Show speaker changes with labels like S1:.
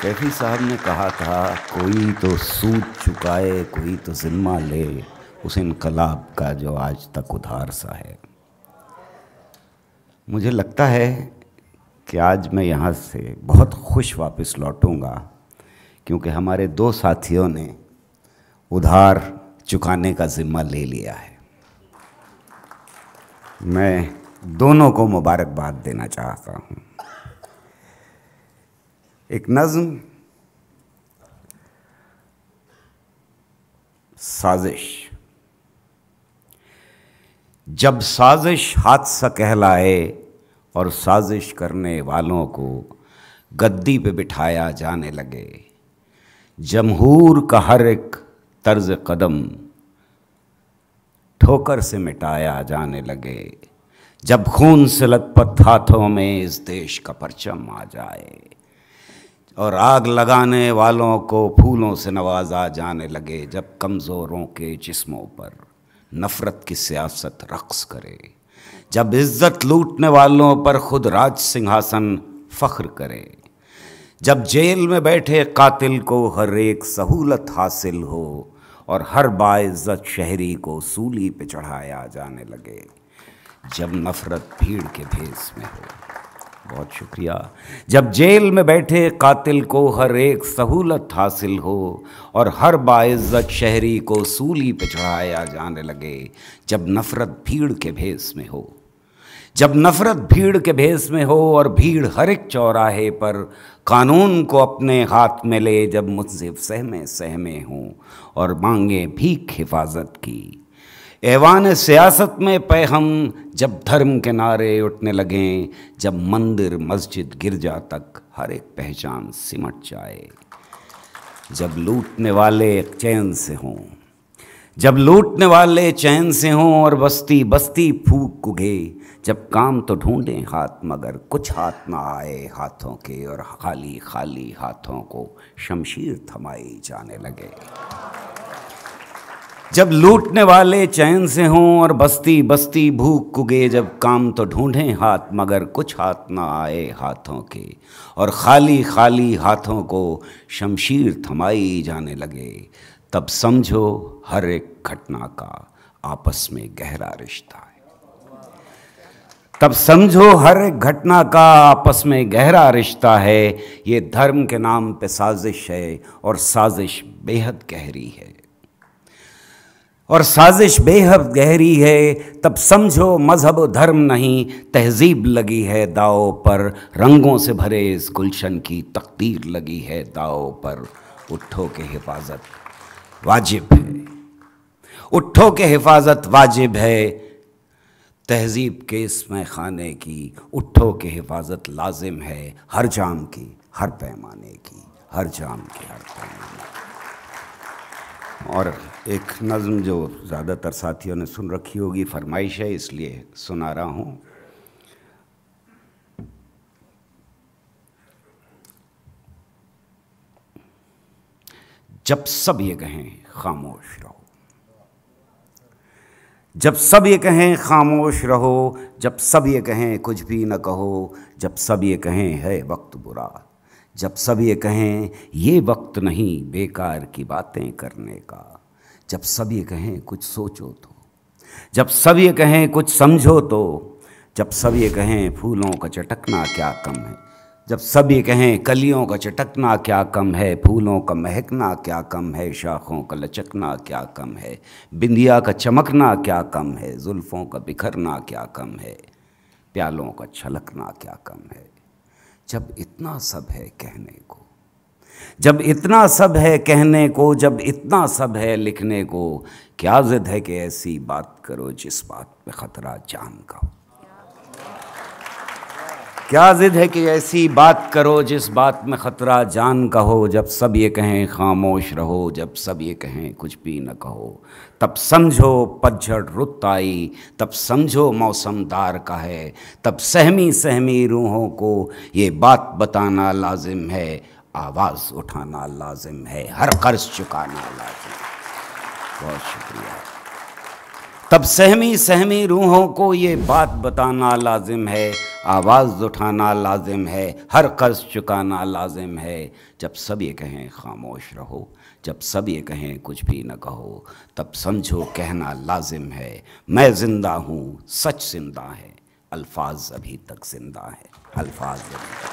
S1: कैफी साहब ने कहा था कोई तो सूद चुकाए कोई तो जिम्मा ले उस इनकलाब का जो आज तक उधार सा है मुझे लगता है कि आज मैं यहाँ से बहुत खुश वापस लौटूंगा क्योंकि हमारे दो साथियों ने उधार चुकाने का ज़िम्मा ले लिया है मैं दोनों को मुबारकबाद देना चाहता हूं एक नज्म साजिश जब साजिश हादसा कहलाए और साजिश करने वालों को गद्दी पे बिठाया जाने लगे जमहूर का हर एक तर्ज कदम ठोकर से मिटाया जाने लगे जब खून से लथपथ हाथों में इस देश का परचम आ जाए और आग लगाने वालों को फूलों से नवाजा जाने लगे जब कमज़ोरों के जिस्मों पर नफ़रत की सियासत रक्स करे जब इज्जत लूटने वालों पर खुद राज सिंहासन फ़ख्र करे जब जेल में बैठे कातिल को हर एक सहूलत हासिल हो और हर बाज्जत शहरी को सूली पे चढ़ाया जाने लगे जब नफरत भीड़ के भेस में हो बहुत शुक्रिया जब जेल में बैठे कातिल को हर एक सहूलत हासिल हो और हर बाइज़्ज़त शहरी को सूली पर चढ़ाया जाने लगे जब नफरत भीड़ के भेस में हो जब नफरत भीड़ के भेस में हो और भीड़ हर एक चौराहे पर कानून को अपने हाथ में ले जब मुझसे सहमे सहमे हों और मांगे भीख हिफाजत की ऐवान सियासत में पे हम जब धर्म के नारे उठने लगें जब मंदिर मस्जिद गिरजा तक हर एक पहचान सिमट जाए जब लूटने वाले चैन से हों जब लूटने वाले चैन से हों और बस्ती बस्ती फूक उगे जब काम तो ढूंढे हाथ मगर कुछ हाथ ना आए हाथों के और खाली खाली हाथों को शमशीर थमाई जाने लगे जब लूटने वाले चैन से हों और बस्ती बस्ती भूख कुगे जब काम तो ढूंढे हाथ मगर कुछ हाथ ना आए हाथों के और खाली खाली हाथों को शमशीर थमाई जाने लगे तब समझो हर एक घटना का आपस में गहरा रिश्ता है तब समझो हर एक घटना का आपस में गहरा रिश्ता है ये धर्म के नाम पे साजिश है और साजिश बेहद गहरी है और साजिश बेहद गहरी है तब समझो मजहब धर्म नहीं तहजीब लगी है दाव पर रंगों से भरे इस गुलशन की तकदीर लगी है दाव पर उठो के हिफाजत वाजिब है उठो के हिफाजत वाजिब है तहजीब के इसमें खाने की उठो के हिफाजत लाजिम है हर जाम की हर पैमाने की हर जाम की हर पैमाने की और एक नज़म जो ज़्यादातर साथियों ने सुन रखी होगी फरमाइश है इसलिए सुना रहा हूँ जब सब ये कहें खामोश रहो जब सब ये कहें खामोश रहो जब सब ये कहें कुछ भी न कहो जब सब ये कहें है वक्त बुरा जब सब ये कहें ये वक्त नहीं बेकार की बातें करने का जब सब ये कहें कुछ सोचो तो जब सब ये कहें कुछ समझो तो जब सब ये कहें फूलों का चटकना क्या कम है जब सब ये कहें कलियों का चटकना क्या कम है फूलों का महकना क्या कम है शाखों का लचकना क्या कम है बिंदिया का चमकना क्या कम है जुल्फ़ों का बिखरना क्या कम है प्यालों का छलकना क्या कम है जब इतना सब है कहने को जब इतना सब है कहने को जब इतना सब है लिखने को क्या जिद है कि ऐसी बात करो जिस बात पे ख़तरा जान का हो क्या जिद है कि ऐसी बात करो जिस बात में ख़तरा जान का हो जब सब ये कहें खामोश रहो जब सब ये कहें कुछ भी न कहो तब समझो पतझड़ रुत आई तब समझो मौसम दार का है तब सहमी सहमी रूहों को ये बात बताना लाजिम है आवाज़ उठाना लाजिम है हर कर्ज चुकाना लाजिम बहुत शुक्रिया तब सहमी सहमी रूहों को ये बात बताना लाजिम है आवाज़ उठाना लाजिम है हर कर्ज चुकाना लाजिम है जब सब ये कहें खामोश रहो जब सब ये कहें कुछ भी न कहो तब समझो कहना लाजिम है मैं ज़िंदा हूँ सच जिंदा है अल्फाज अभी तक ज़िंदा है अल्फाज अभी तक